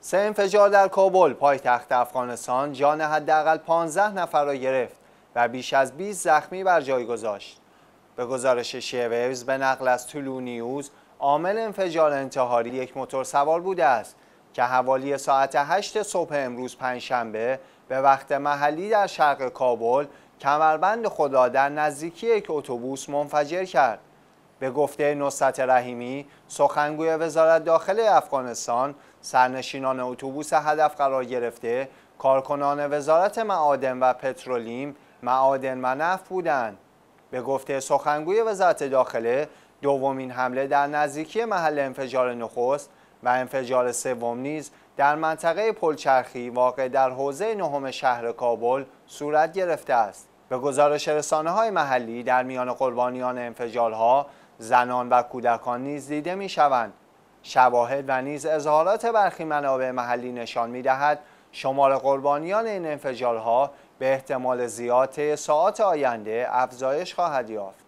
سه انفجار در کابل پایتخت افغانستان جان حداقل 15 نفر را گرفت و بیش از 20 زخمی بر جای گذاشت. به گزارش شیویوز به نقل از طولو نیوز عامل انفجار انتحاری یک موتور سوار بوده است که حوالی ساعت 8 صبح امروز پنجشنبه به وقت محلی در شرق کابل کمربند خدا در نزدیکی یک اتوبوس منفجر کرد. به گفته نصرت رحیمی سخنگوی وزارت داخل افغانستان سرنشینان اتوبوس هدف قرار گرفته کارکنان وزارت معادن و پترولیم معادن و نفت بودند به گفته سخنگوی وزارت داخله دومین حمله در نزدیکی محل انفجار نخست و انفجار سوم نیز در منطقه پلچرخی واقع در حوزه نهم شهر کابل صورت گرفته است به گزارش رسانه های محلی در میان قربانیان انفجارها زنان و کودکان نیز دیده می شوند شواهد و نیز اظهارات برخی منابع محلی نشان می دهد شمار قربانیان این انفجارها به احتمال زیاد ساعت ساعات آینده افزایش خواهد یافت